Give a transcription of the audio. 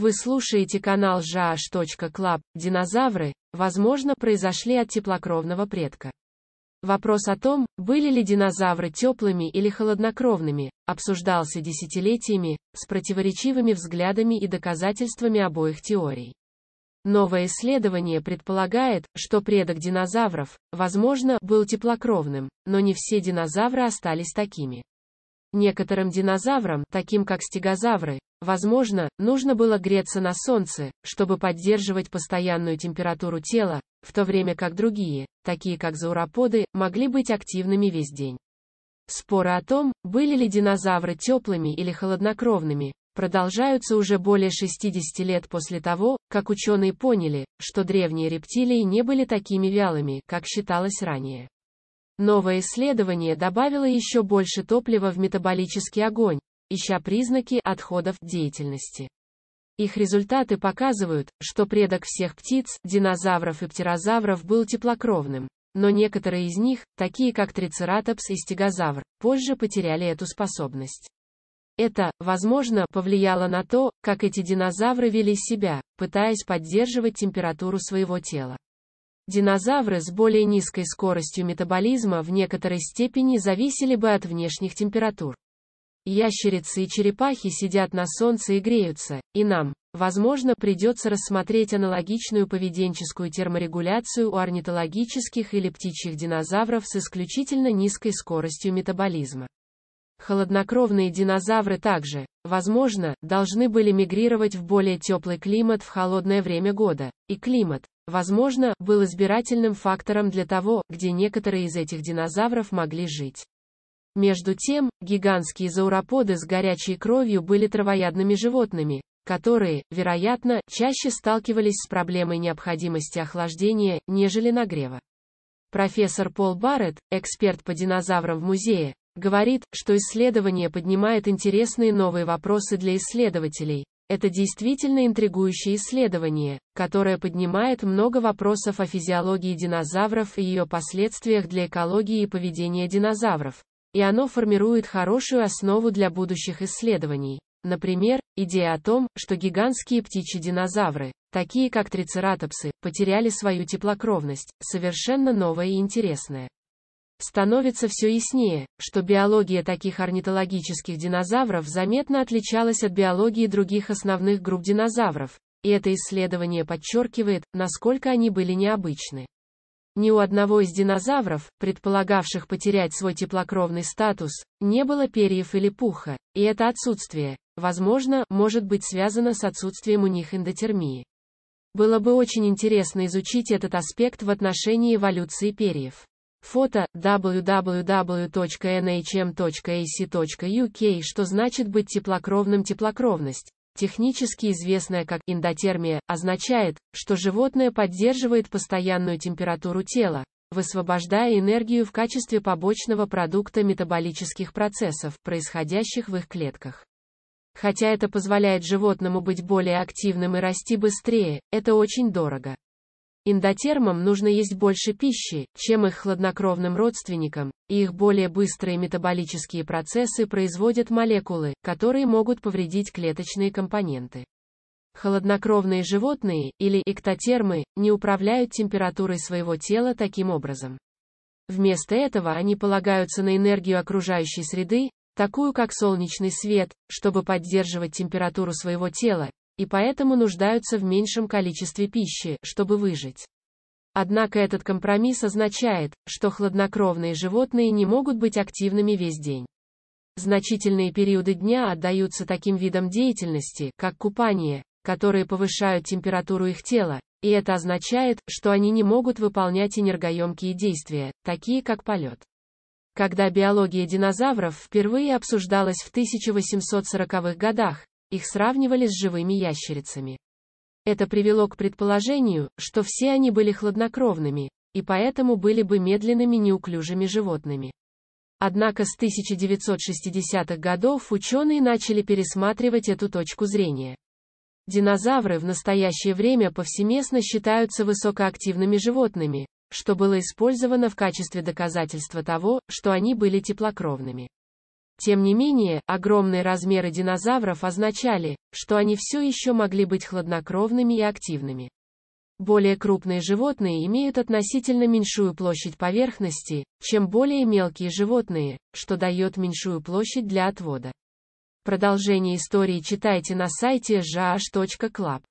Вы слушаете канал jaash.club. Динозавры, возможно, произошли от теплокровного предка. Вопрос о том, были ли динозавры теплыми или холоднокровными, обсуждался десятилетиями, с противоречивыми взглядами и доказательствами обоих теорий. Новое исследование предполагает, что предок динозавров, возможно, был теплокровным, но не все динозавры остались такими. Некоторым динозаврам, таким как стегозавры, Возможно, нужно было греться на солнце, чтобы поддерживать постоянную температуру тела, в то время как другие, такие как зауроподы, могли быть активными весь день. Споры о том, были ли динозавры теплыми или холоднокровными, продолжаются уже более 60 лет после того, как ученые поняли, что древние рептилии не были такими вялыми, как считалось ранее. Новое исследование добавило еще больше топлива в метаболический огонь, ища признаки отходов деятельности. Их результаты показывают, что предок всех птиц, динозавров и птерозавров был теплокровным, но некоторые из них, такие как трицератопс и стегозавр, позже потеряли эту способность. Это, возможно, повлияло на то, как эти динозавры вели себя, пытаясь поддерживать температуру своего тела. Динозавры с более низкой скоростью метаболизма в некоторой степени зависели бы от внешних температур. Ящерицы и черепахи сидят на солнце и греются, и нам, возможно, придется рассмотреть аналогичную поведенческую терморегуляцию у орнитологических или птичьих динозавров с исключительно низкой скоростью метаболизма. Холоднокровные динозавры также, возможно, должны были мигрировать в более теплый климат в холодное время года, и климат, возможно, был избирательным фактором для того, где некоторые из этих динозавров могли жить. Между тем, гигантские зауроподы с горячей кровью были травоядными животными, которые, вероятно, чаще сталкивались с проблемой необходимости охлаждения, нежели нагрева. Профессор Пол Барретт, эксперт по динозаврам в музее, говорит, что исследование поднимает интересные новые вопросы для исследователей. Это действительно интригующее исследование, которое поднимает много вопросов о физиологии динозавров и ее последствиях для экологии и поведения динозавров, и оно формирует хорошую основу для будущих исследований. Например, идея о том, что гигантские птичьи-динозавры, такие как трицератопсы, потеряли свою теплокровность, совершенно новая и интересная. Становится все яснее, что биология таких орнитологических динозавров заметно отличалась от биологии других основных групп динозавров, и это исследование подчеркивает, насколько они были необычны. Ни у одного из динозавров, предполагавших потерять свой теплокровный статус, не было перьев или пуха, и это отсутствие, возможно, может быть связано с отсутствием у них эндотермии. Было бы очень интересно изучить этот аспект в отношении эволюции перьев. Фото www.nhm.ac.uk Что значит быть теплокровным Теплокровность технически известная как эндотермия, означает, что животное поддерживает постоянную температуру тела, высвобождая энергию в качестве побочного продукта метаболических процессов, происходящих в их клетках. Хотя это позволяет животному быть более активным и расти быстрее, это очень дорого. Индотермам нужно есть больше пищи, чем их хладнокровным родственникам, и их более быстрые метаболические процессы производят молекулы, которые могут повредить клеточные компоненты. Холоднокровные животные, или эктотермы, не управляют температурой своего тела таким образом. Вместо этого они полагаются на энергию окружающей среды, такую как солнечный свет, чтобы поддерживать температуру своего тела, и поэтому нуждаются в меньшем количестве пищи, чтобы выжить. Однако этот компромисс означает, что хладнокровные животные не могут быть активными весь день. Значительные периоды дня отдаются таким видам деятельности, как купание, которые повышают температуру их тела, и это означает, что они не могут выполнять энергоемкие действия, такие как полет. Когда биология динозавров впервые обсуждалась в 1840-х годах, их сравнивали с живыми ящерицами. Это привело к предположению, что все они были хладнокровными, и поэтому были бы медленными неуклюжими животными. Однако с 1960-х годов ученые начали пересматривать эту точку зрения. Динозавры в настоящее время повсеместно считаются высокоактивными животными, что было использовано в качестве доказательства того, что они были теплокровными. Тем не менее, огромные размеры динозавров означали, что они все еще могли быть хладнокровными и активными. Более крупные животные имеют относительно меньшую площадь поверхности, чем более мелкие животные, что дает меньшую площадь для отвода. Продолжение истории читайте на сайте jh.club.